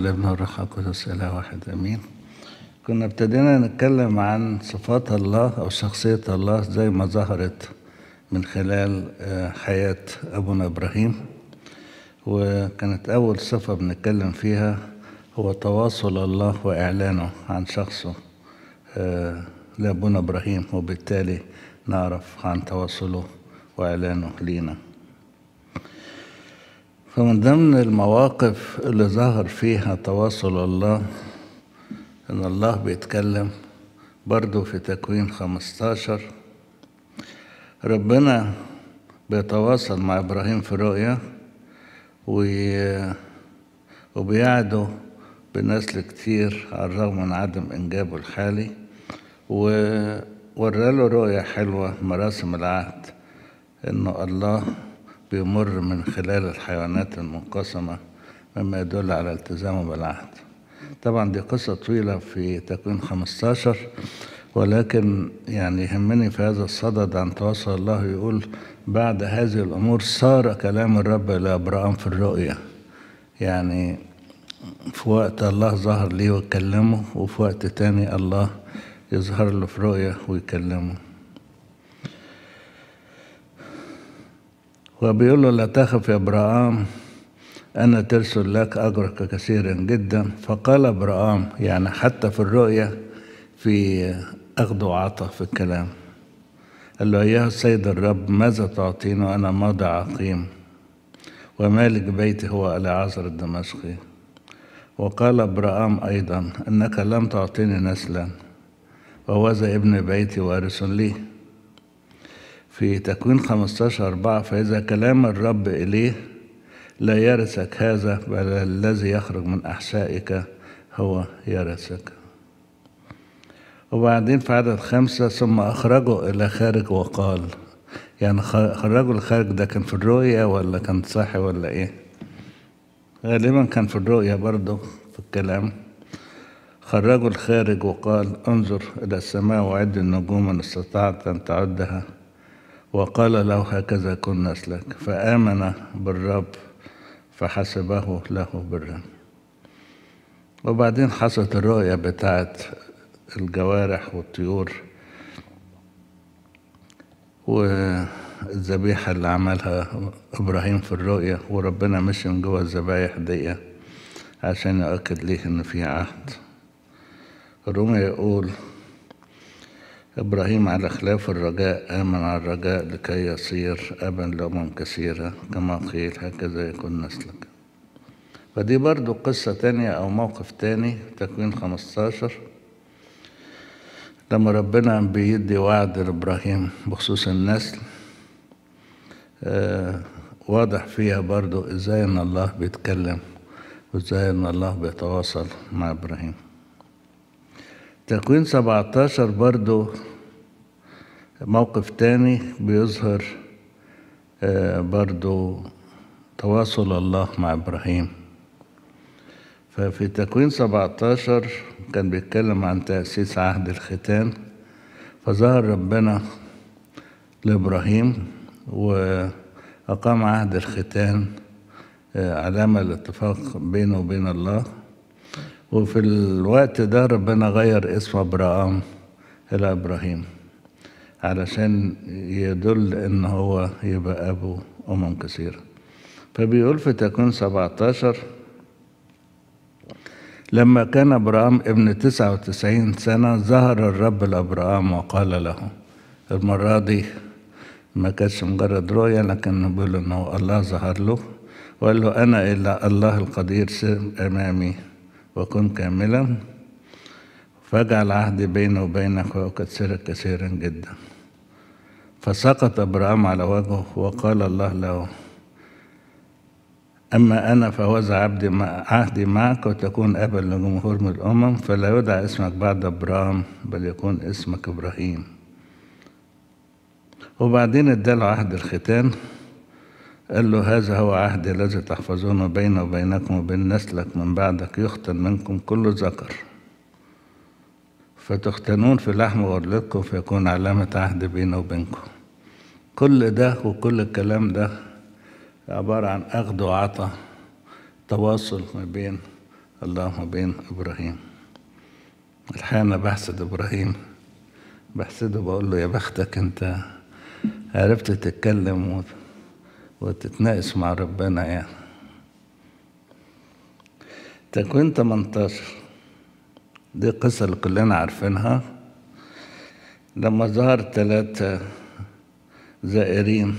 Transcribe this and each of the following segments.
والابن والروح القدس إله واحد أمين كنا ابتدينا نتكلم عن صفات الله أو شخصية الله زي ما ظهرت من خلال آه، حياة أبونا إبراهيم وكانت أول صفة بنتكلم فيها هو تواصل الله وإعلانه عن شخصه آه، لأبونا إبراهيم وبالتالي نعرف عن تواصله وإعلانه لينا فمن ضمن المواقف اللي ظهر فيها تواصل الله ان الله بيتكلم برضو في تكوين 15 ربنا بيتواصل مع ابراهيم في رؤيا وبيعدوا بنسل كتير على الرغم من عدم انجابه الحالي ووراله رؤية حلوة مراسم العهد انه الله بيمر من خلال الحيوانات المنقسمة مما يدل على التزامه بالعهد طبعا دي قصة طويلة في تكوين 15 ولكن يعني يهمني في هذا الصدد أن توصل الله يقول بعد هذه الأمور صار كلام الرب إلى أبرام في الرؤية يعني في وقت الله ظهر ليه وكلمه وفي وقت تاني الله يظهر له في رؤية ويكلمه وبيقول له لا تخف يا ابراهام أنا ترسل لك أجرك كثيرا جدا فقال ابراهام يعني حتى في الرؤية في أخذ وعطى في الكلام قال له يا السيد الرب ماذا تعطيني وأنا ماضي عقيم ومالك بيتي هو العازر الدمشقي وقال ابراهام أيضا أنك لم تعطيني نسلا وهذا ابن بيتي وارث لي في تكوين 15 أربعة فإذا كلام الرب إليه لا يرثك هذا بل الذي يخرج من أحشائك هو يرثك وبعدين في عدد خمسة ثم أخرجه إلى خارج وقال يعني خرجوا الخارج ده كان في الرؤية ولا كان صحي ولا إيه غالبا كان في الرؤية برضه في الكلام خرجوا الخارج وقال انظر إلى السماء وعد النجوم إن استطعت أن تعدها وقال له هكذا كن نسلك فآمن بالرب فحسبه له برا وبعدين حصلت الرؤية بتاعت الجوارح والطيور والذبيحة اللي عملها إبراهيم في الرؤية وربنا مشي من جوه الذبايح دي عشان يؤكد ليه إن في عهد الرومي يقول إبراهيم على خلاف الرجاء آمن على الرجاء لكي يصير أبا لأمم كثيرة كما قيل هكذا يكون نسلك فدي برضو قصة تانية أو موقف تاني تكوين 15 لما ربنا بيدي وعد لإبراهيم بخصوص النسل آه واضح فيها برضو إزاي إن الله بيتكلم وإزاي إن الله بيتواصل مع إبراهيم تكوين 17 برضو موقف تاني بيظهر آه، برضو تواصل الله مع إبراهيم ففي تكوين 17 كان بيتكلم عن تأسيس عهد الختان فظهر ربنا لإبراهيم وأقام عهد الختان آه، علامة الاتفاق بينه وبين الله وفي الوقت ده ربنا غير اسم ابراهام الى ابراهيم علشان يدل ان هو يبقى ابو امم كثيره فبيقول في تكوين 17 لما كان ابراهام ابن 99 سنه ظهر الرب لابراهام وقال له المره دي ما كانش مجرد رؤية لكن بيقول إنه الله ظهر له وقال له أنا إلا الله القدير امامي وكن كاملا فاجعل عهدي بيني وبينك سرق كثيرا جدا فسقط ابراهام على وجهه وقال الله له أما أنا فوزع عبدي مع عهدي معك وتكون أبا لجمهور من الأمم فلا يدعى اسمك بعد ابراهام بل يكون اسمك إبراهيم وبعدين اداله عهد الختان قال له هذا هو عهدي الذي تحفظونه بيني وبينكم وبين نسلك من بعدك يختن منكم كل ذكر فتختنون في لحم غرلتكم فيكون علامة عهد بيني وبينكم كل ده وكل الكلام ده عبارة عن أخذ وعطى تواصل ما بين الله وبين إبراهيم الحقيقة أنا بحسد إبراهيم بحسده بقول له يا بختك أنت عرفت تتكلم وتتناقش مع ربنا يعني طيب، تكوين 18 دي القصة اللي كلنا عارفينها لما ظهر ثلاثة زائرين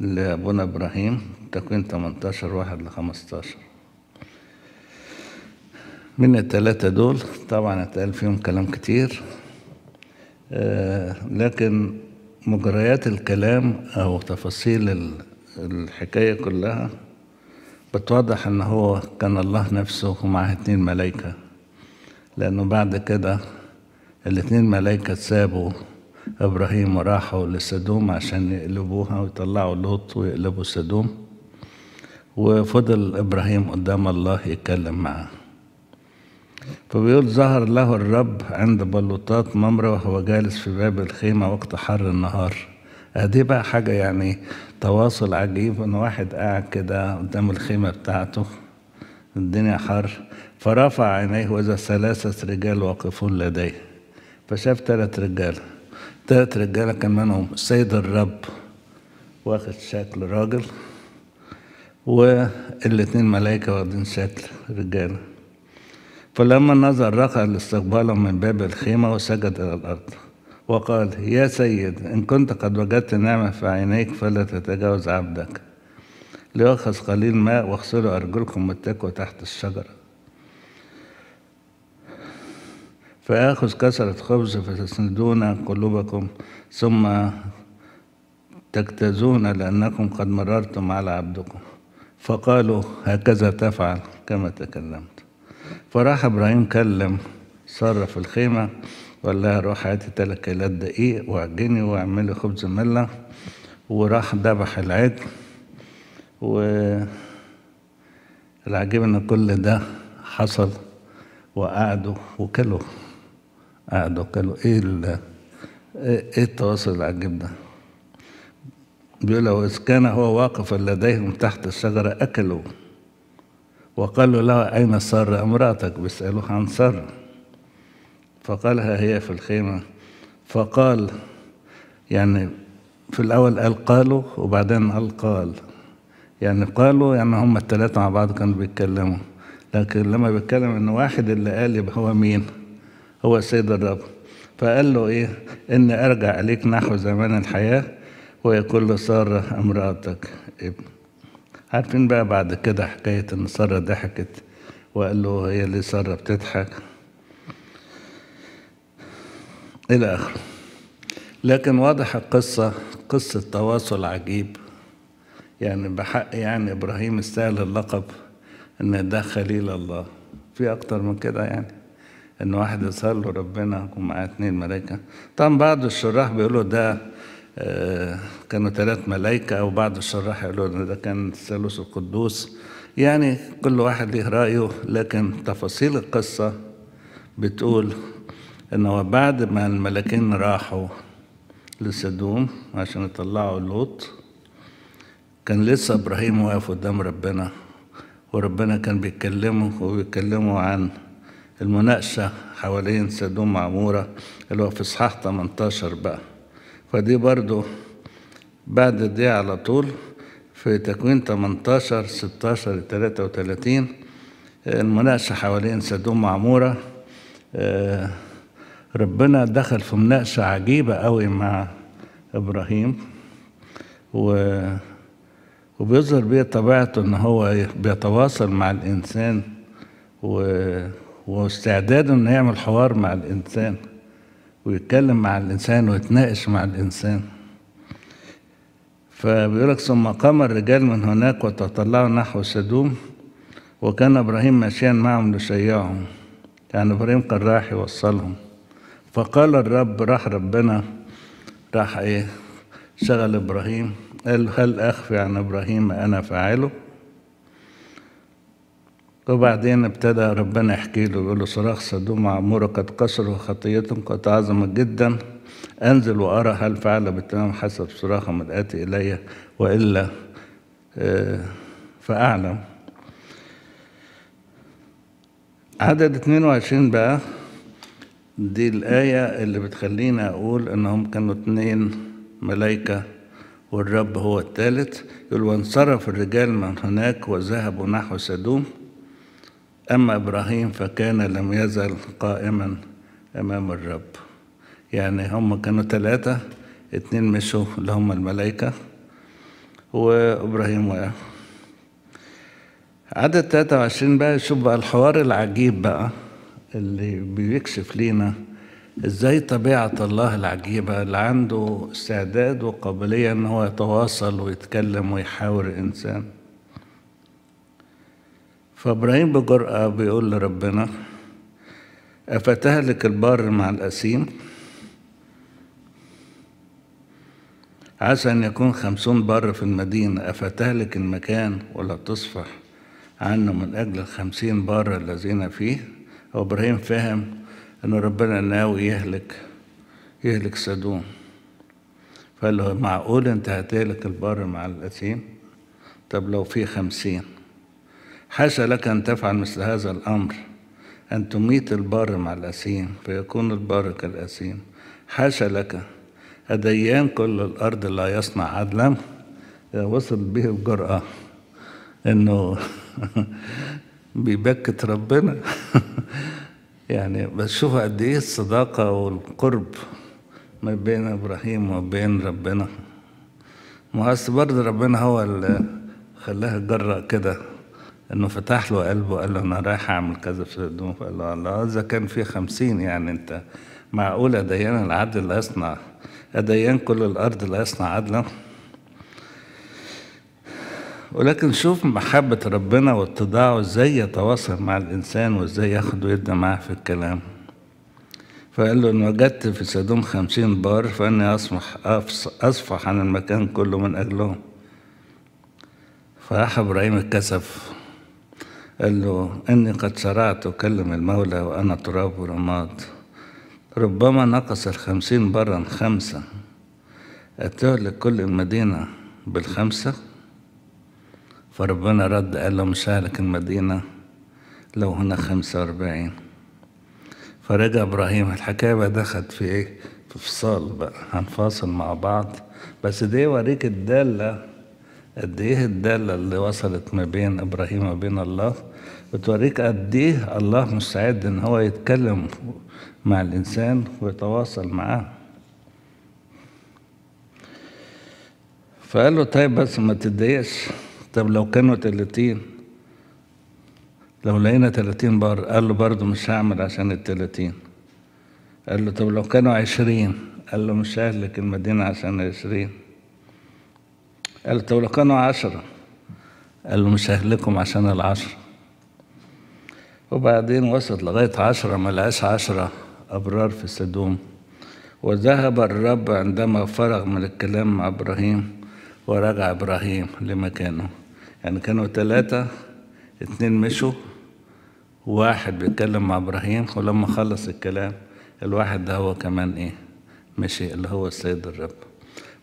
لأبونا إبراهيم طيب، تكوين 18 واحد ل 15 من الثلاثة دول طبعا اتقال فيهم كلام كتير آه، لكن مجريات الكلام أو تفاصيل الحكاية كلها بتوضح ان هو كان الله نفسه ومعه اتنين ملايكة لانه بعد كده الاتنين ملايكة سابوا ابراهيم وراحوا لسدوم عشان يقلبوها ويطلعوا لوط ويقلبوا سدوم وفضل ابراهيم قدام الله يتكلم معاه فبيقول ظهر له الرب عند بلوطات ممرة وهو جالس في باب الخيمة وقت حر النهار أدي بقى حاجة يعني تواصل عجيب ان واحد قاعد كده قدام الخيمة بتاعته الدنيا حر فرفع عينيه وإذا ثلاثة رجال واقفون لديه فشاف ثلاث رجال ثلاث رجال كان منهم السيد الرب واخد شكل راجل والاتنين ملائكة واخدين شكل رجاله فلما نظر رقع لاستقباله من باب الخيمة وسجد إلى الأرض وقال يا سيد إن كنت قد وجدت نعمة في عينيك فلا تتجاوز عبدك ليأخذ قليل ماء واغسلوا أرجلكم واتكوا تحت الشجرة فآخذ كسرة خبز فتسندون قلوبكم ثم تجتازون لأنكم قد مررتم على عبدكم فقالوا هكذا تفعل كما تكلمت فراح إبراهيم كلم صرف الخيمة وقال لها روح هاتي تلات كيلات دقيق وعجني واعملي خبز ملة وراح ذبح العجل والعجيب إن كل ده حصل وقعدوا وكلوا قعدوا وكلوا إيه إيه التواصل العجيب ده بيقول لو إذ كان هو واقفا لديهم تحت الشجرة أكلوا وقالوا له أين سارة امرأتك بيسألوه عن سارة فقالها هي في الخيمة فقال يعني في الأول قال قالوا وبعدين قال قال يعني قالوا يعني هم الثلاثة مع بعض كانوا بيتكلموا لكن لما بيتكلم إن واحد اللي قال يبقى هو مين؟ هو سيد الرب فقال له إيه؟ إني أرجع إليك نحو زمان الحياة ويقول له سارة امرأتك ابن إيه. عارفين بقى بعد كده حكاية إن سارة ضحكت وقال له هي ليه سارة بتضحك إلى آخره لكن واضح القصة قصة تواصل عجيب يعني بحق يعني إبراهيم استاهل اللقب إن ده خليل الله في أكتر من كده يعني إن واحد يظهر ربنا ومعاه اتنين ملايكة طبعا بعض الشراح بيقولوا ده كانوا ثلاث ملائكة أو بعض الشراح يقولوا إن ده كان الثالوث القدوس يعني كل واحد له رأيه لكن تفاصيل القصة بتقول إنه بعد ما الملاكين راحوا لسدوم عشان يطلعوا لوط كان لسه إبراهيم واقف قدام ربنا وربنا كان بيتكلموا وبيتكلموا عن المناقشة حوالين سدوم عمورة اللي هو في إصحاح 18 بقى فدي برضو بعد دي على طول في تكوين 18 16 33 المناقشة حوالين سدوم معمورة آه، ربنا دخل في مناقشة عجيبة قوي مع إبراهيم و وبيظهر بيه طبيعته إن هو بيتواصل مع الإنسان و... واستعداده إنه يعمل حوار مع الإنسان ويتكلم مع الإنسان ويتناقش مع الإنسان فبيقول لك ثم قام الرجال من هناك وتطلعوا نحو سدوم وكان إبراهيم ماشيا معهم ليشيعهم يعني إبراهيم كان رايح يوصلهم فقال الرب راح ربنا راح إيه شغل إبراهيم قال هل أخفي عن إبراهيم ما أنا فاعله وبعدين ابتدى ربنا يحكي له يقول له صراخ صدوم عمورة قد قصر وخطيتهم قد عظمت جدا انزل وارى هل فعل بالتمام حسب صراخهم الاتي الي والا آه، فاعلم عدد 22 بقى دي الآية اللي بتخليني أقول إنهم كانوا اتنين ملايكة والرب هو الثالث يقول وانصرف الرجال من هناك وذهبوا نحو سدوم أما إبراهيم فكان لم يزل قائما أمام الرب يعني هم كانوا ثلاثة اتنين مشوا اللي الملائكة وإبراهيم وقع عدد 23 بقى شوف بقى الحوار العجيب بقى اللي بيكشف لينا ازاي طبيعة الله العجيبة اللي عنده استعداد وقابلية ان هو يتواصل ويتكلم ويحاور الانسان فابراهيم بجرأة بيقول لربنا افتهلك البار مع الاسيم عسى ان يكون خمسون بر في المدينه افتهلك المكان ولا تصفح عنه من اجل الخمسين بر الذين فيه وابراهيم فهم ان ربنا ناوي يهلك يهلك سدوم فقال له معقول انت هتهلك البر مع الاثيم طب لو في خمسين حاشا لك أن تفعل مثل هذا الأمر أن تميت البار مع الأسيم فيكون البار كالأسيم حاشا لك أديان كل الأرض لا يصنع عدلا وصل به الجرأة إنه بيبكت ربنا يعني بس شوف قد إيه الصداقة والقرب ما بين إبراهيم وبين ربنا ما أصل برضه ربنا هو اللي خلاها تجرأ كده انه فتح له قلبه قال له انا رايح اعمل كذا في الدوم فقال له الله اذا كان في خمسين يعني انت معقول اديان العدل لا يصنع اديان كل الارض لا يصنع عدلا ولكن شوف محبة ربنا واتضاعه ازاي يتواصل مع الإنسان وازاي ياخد ويدي معاه في الكلام فقال له إن وجدت في سدوم خمسين بار فأني أصفح, أصفح عن المكان كله من أجلهم فراح إبراهيم اتكسف قال له إني قد شرعت أكلم المولى وأنا تراب ورماد ربما نقص الخمسين برا خمسة أتهلك كل المدينة بالخمسة فربنا رد قال له مش هلك المدينة لو هنا خمسة وأربعين فرجع إبراهيم الحكاية بقى دخلت في إيه؟ في فصال بقى هنفاصل مع بعض بس دي يوريك الدالة قد ايه الداله اللي وصلت ما بين ابراهيم وبين الله بتوريك قد ايه الله مستعد ان هو يتكلم مع الانسان ويتواصل معاه فقال له طيب بس ما تتضايقش طب لو كانوا 30 لو لقينا 30 بار قال له برضه مش هعمل عشان ال 30 قال له طب لو كانوا 20 قال له مش ههلك المدينة عشان 20 قالت لو كانوا عشرة قال له مش هلكم عشان العشرة وبعدين وصلت لغاية عشرة ما لقاش عشرة أبرار في سدوم وذهب الرب عندما فرغ من الكلام مع إبراهيم ورجع إبراهيم لمكانه يعني كانوا ثلاثة اتنين مشوا واحد بيتكلم مع إبراهيم ولما خلص الكلام الواحد ده هو كمان إيه مشي اللي هو السيد الرب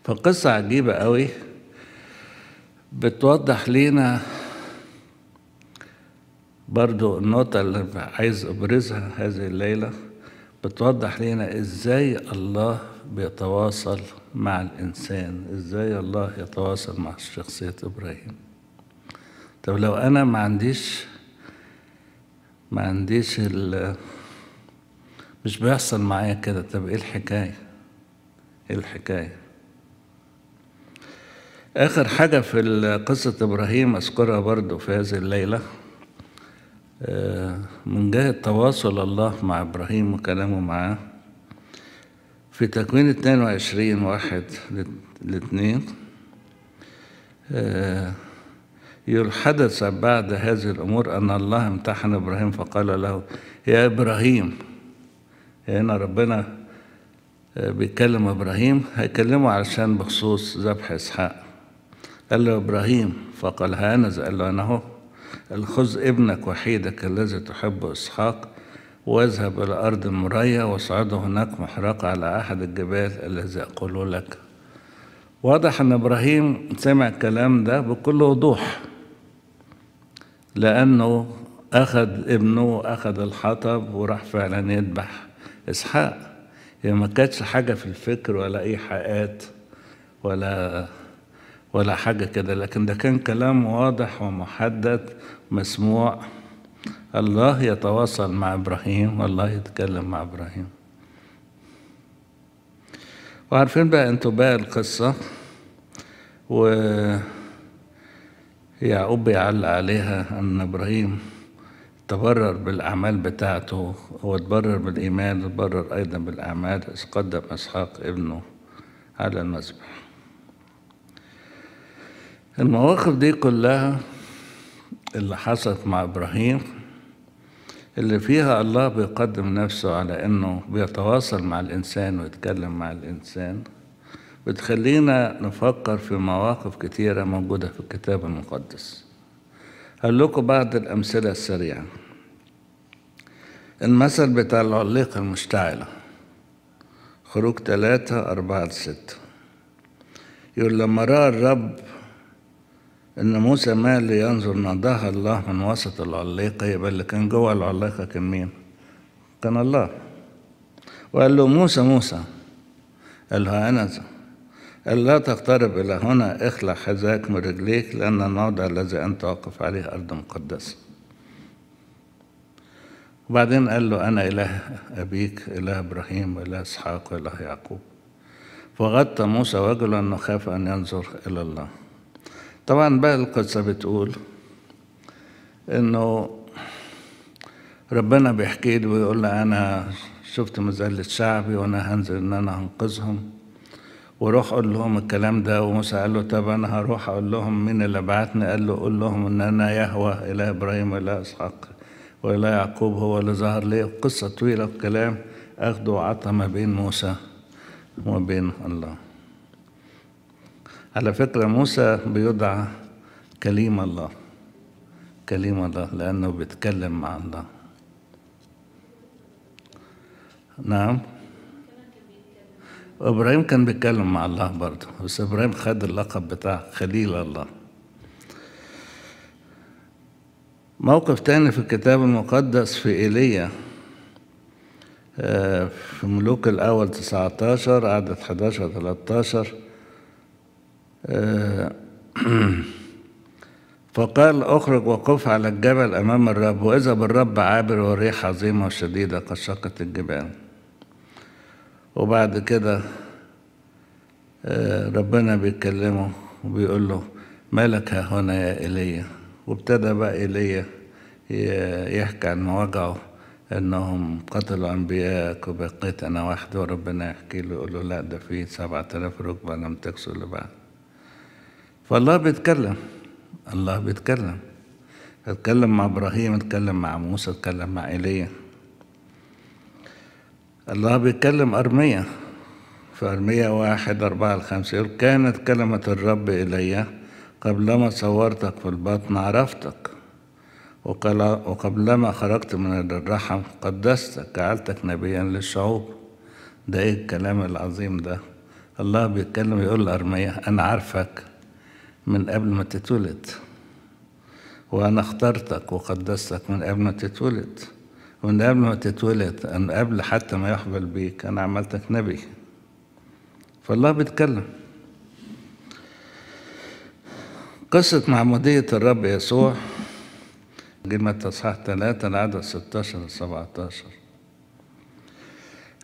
فقصة عجيبة قوي بتوضح لينا برضو النقطة اللي عايز أبرزها هذه الليلة بتوضح لينا إزاي الله بيتواصل مع الإنسان إزاي الله يتواصل مع شخصية إبراهيم طب لو أنا ما عنديش ما عنديش ال مش بيحصل معايا كده طب إيه الحكاية؟ إيه الحكاية؟ آخر حاجة في قصة إبراهيم أذكرها برضو في هذه الليلة آه، من جهة تواصل الله مع إبراهيم وكلامه معاه في تكوين 22 واحد لاثنين آه، حدث بعد هذه الأمور أن الله امتحن إبراهيم فقال له يا إبراهيم هنا ربنا آه، بيكلم إبراهيم هيكلمه علشان بخصوص ذبح إسحاق قال له إبراهيم فقال هانز قال له أنا هو قال خذ ابنك وحيدك الذي تحبه إسحاق واذهب إلى أرض موريا واصعده هناك محرقة على أحد الجبال الذي أقول لك واضح أن إبراهيم سمع الكلام ده بكل وضوح لأنه أخذ ابنه أخذ الحطب وراح فعلا يذبح إسحاق هي يعني ما كانتش حاجة في الفكر ولا إيحاءات ولا ولا حاجة كده لكن ده كان كلام واضح ومحدد مسموع الله يتواصل مع إبراهيم والله يتكلم مع إبراهيم وعارفين بقى انتوا بقى القصة و يعقوب يعلق عليها أن إبراهيم تبرر بالأعمال بتاعته هو تبرر بالإيمان تبرر أيضا بالأعمال إذ قدم إسحاق ابنه على المذبح المواقف دي كلها اللي حصلت مع إبراهيم اللي فيها الله بيقدم نفسه على إنه بيتواصل مع الإنسان ويتكلم مع الإنسان بتخلينا نفكر في مواقف كثيره موجودة في الكتاب المقدس هقول لكم بعض الأمثلة السريعة المثل بتاع العليقة المشتعلة خروج ثلاثة أربعة ستة يقول لما رأى الرب إن موسى مال لينظر نضاها الله من وسط العليقة يبقى اللي كان جوه العليقة كان مين؟ كان الله وقال له موسى موسى قال له أنا قال لا تقترب إلى هنا اخلع حذاك من رجليك لأن الموضع الذي أنت واقف عليه أرض مقدسة وبعدين قال له أنا إله أبيك إله إبراهيم وإله إسحاق وإله يعقوب فغطى موسى وجهه لأنه خاف أن ينظر إلى الله طبعا بقى القصة بتقول انه ربنا بيحكي لي ويقول لي انا شفت مذلة شعبي وانا هنزل ان انا هنقذهم وروح قول لهم الكلام ده وموسى قال له طب انا هروح اقول لهم مين اللي بعتني قال له قول لهم ان انا يهوى الى ابراهيم والى اسحاق والى يعقوب هو اللي ظهر لي قصه طويله الكلام اخده وعطى ما بين موسى وبين الله على فكرة موسى بيدعى كليم الله كليم الله لأنه بيتكلم مع الله نعم إبراهيم كان بيتكلم مع الله برضه بس إبراهيم خد اللقب بتاع خليل الله موقف تاني في الكتاب المقدس في إيليا آه، في ملوك الأول 19 عدد 11 13 آه، فقال أخرج وقف على الجبل أمام الرب وإذا بالرب عابر والريح عظيمة وشديدة قد شقت الجبال وبعد كده آه، ربنا بيكلمه وبيقول له مالك ها هنا يا ايليا وابتدى بقى ايليا يحكي عن وجعه انهم قتلوا انبياءك وبقيت انا وحدي وربنا يحكي له يقول له لا ده في سبعة آلاف ركبة لم تكسوا اللي فالله بيتكلم الله بيتكلم اتكلم مع ابراهيم اتكلم مع موسى اتكلم مع ايليا الله بيتكلم ارميا في ارميه واحد اربعة الخمسه يقول كانت كلمة الرب الي قبلما صورتك في البطن عرفتك وقال وقبلما خرجت من الرحم قدستك جعلتك نبيا للشعوب ده ايه الكلام العظيم ده الله بيتكلم يقول لأرميا أنا عارفك من قبل ما تتولد وأنا اخترتك وقدستك من قبل ما تتولد ومن قبل ما تتولد أن قبل حتى ما يحبل بيك أنا عملتك نبي فالله بيتكلم قصة معمودية الرب يسوع دي تصحيح ثلاثة العدد 16 ل 17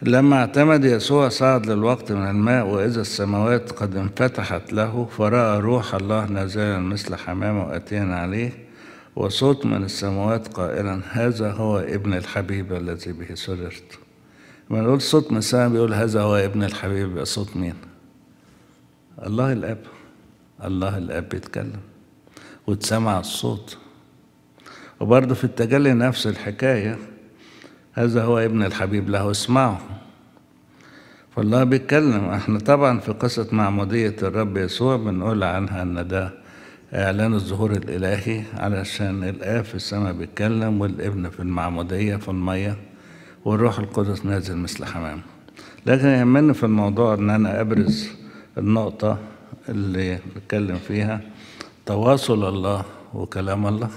لما اعتمد يسوع صعد للوقت من الماء وإذا السماوات قد انفتحت له فرأى روح الله نازلا مثل حمامة وأتيا عليه وصوت من السماوات قائلا هذا هو ابن الحبيب الذي به سررت لما نقول صوت من السماء بيقول هذا هو ابن الحبيب يبقى صوت مين؟ الله الأب الله الأب بيتكلم واتسمع الصوت وبرضه في التجلي نفس الحكايه هذا هو ابن الحبيب له اسمعه فالله بيتكلم احنا طبعا في قصة معمودية الرب يسوع بنقول عنها ان ده اعلان الظهور الالهي علشان الاب في السماء بيتكلم والابن في المعمودية في المية والروح القدس نازل مثل حمام لكن يهمني في الموضوع ان انا ابرز النقطة اللي بتكلم فيها تواصل الله وكلام الله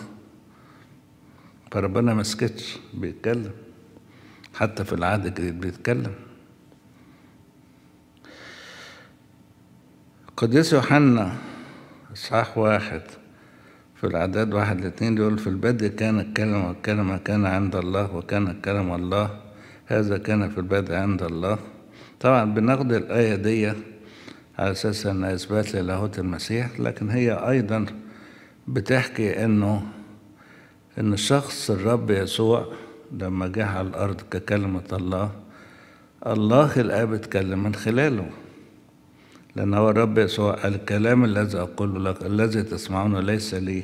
فربنا ما سكتش بيتكلم حتى في العهد الجديد بيتكلم قديس يوحنا إصحاح واحد في الأعداد واحد لاثنين يقول في البدء كان الكلمة والكلمة كان عند الله وكان الكلم الله هذا كان في البدء عند الله طبعا بناخد الآية دي على أساس أن إثبات للاهوت المسيح لكن هي أيضا بتحكي أنه أن شخص الرب يسوع لما جه على الأرض ككلمة الله الله الآب اتكلم من خلاله لأن هو الرب يسوع الكلام الذي أقول لك الذي تسمعونه ليس لي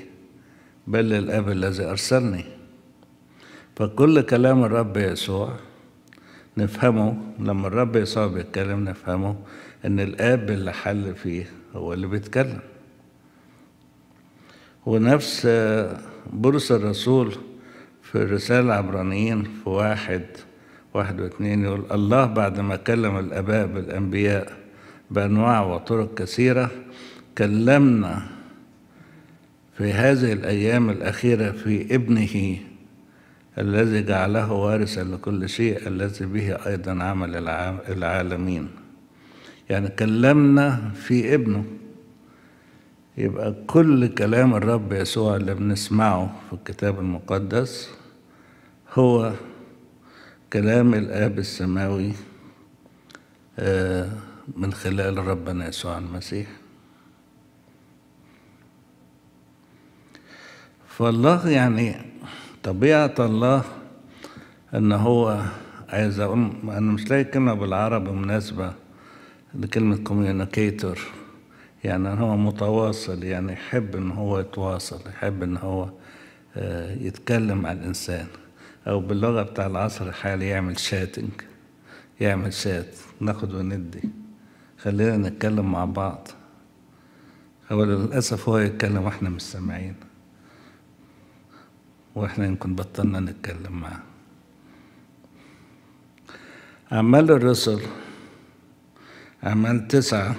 بل للآب الذي أرسلني فكل كلام الرب يسوع نفهمه لما الرب يسوع بيتكلم نفهمه إن الآب اللي حل فيه هو اللي بيتكلم ونفس بولس الرسول في الرسالة عبرانيين في واحد واحد واثنين يقول الله بعد ما كلم الآباء بالأنبياء بأنواع وطرق كثيرة كلمنا في هذه الأيام الأخيرة في ابنه الذي جعله وارثا لكل شيء الذي به أيضا عمل العالمين يعني كلمنا في ابنه يبقى كل كلام الرب يسوع اللي بنسمعه في الكتاب المقدس هو كلام الآب السماوي آه، من خلال ربنا يسوع المسيح فالله يعني طبيعة الله أن هو عايز أقول أنا مش لاقي كلمة بالعربي مناسبة لكلمة كوميونيكيتور يعني هو متواصل يعني يحب ان هو يتواصل يحب ان هو آه، يتكلم مع الانسان او باللغه بتاع العصر الحالي يعمل شاتنج يعمل شات ناخد وندي خلينا نتكلم مع بعض هو للاسف هو يتكلم واحنا مش سامعين واحنا يمكن بطلنا نتكلم معاه أعمال الرسل أعمال تسعة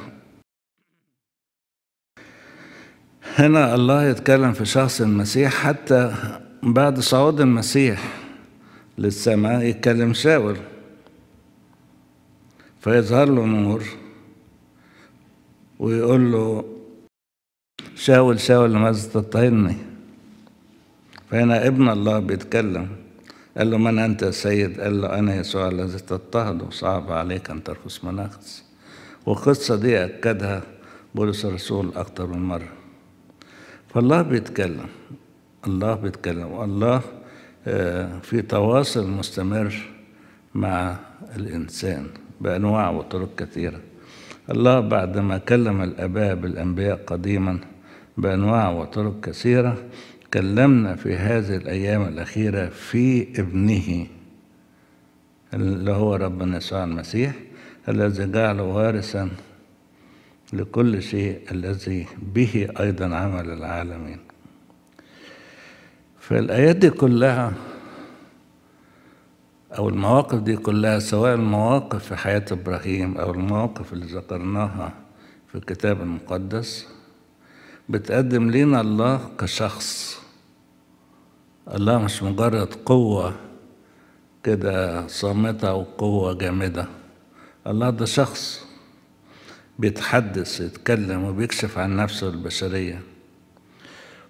هنا الله يتكلم في شخص المسيح حتى بعد صعود المسيح للسماء يتكلم شاور فيظهر له نور ويقول له شاول شاول لماذا تضطهدني فهنا ابن الله بيتكلم قال له من أنت يا سيد قال له أنا يسوع الذي تضطهده صعب عليك أن ترقص مناخس والقصة دي أكدها بولس الرسول أكتر من مرة فالله بيتكلم الله بيتكلم والله آه، في تواصل مستمر مع الإنسان بأنواع وطرق كثيرة الله بعد ما كلم الآباء بالأنبياء قديما بأنواع وطرق كثيرة كلمنا في هذه الأيام الأخيرة في ابنه اللي هو ربنا يسوع المسيح الذي جعله وارثا لكل شيء الذي به أيضا عمل العالمين فالآيات دي كلها أو المواقف دي كلها سواء المواقف في حياة إبراهيم أو المواقف اللي ذكرناها في الكتاب المقدس بتقدم لنا الله كشخص الله مش مجرد قوة كده صامتة وقوة جامدة الله ده شخص بيتحدث يتكلم وبيكشف عن نفسه البشرية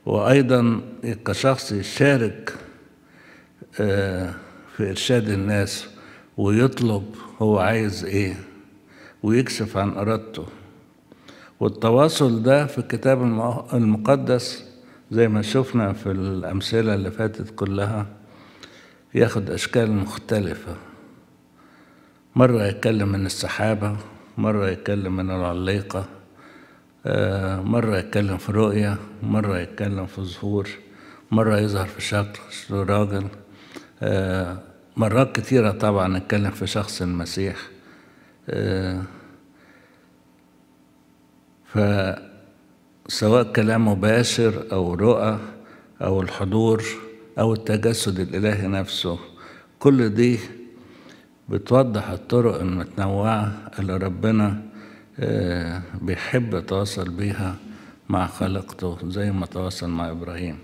وأيضا كشخص يشارك آه، في إرشاد الناس ويطلب هو عايز إيه ويكشف عن إرادته والتواصل ده في الكتاب المقدس زي ما شفنا في الأمثلة اللي فاتت كلها ياخد أشكال مختلفة مرة يتكلم من السحابة مرة يتكلم من العليقة آه، مرة يتكلم في رؤية مرة يتكلم في ظهور مرة يظهر في شكل راجل آه، مرات كتيرة طبعا نتكلم في شخص المسيح آه، فسواء كلام مباشر أو رؤى أو الحضور أو التجسد الإلهي نفسه كل دي بتوضح الطرق المتنوعة اللي ربنا آه، بيحب يتواصل بيها مع خلقته زي ما تواصل مع إبراهيم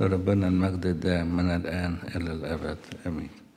لربنا المجد الدائم من الآن إلى الأبد آمين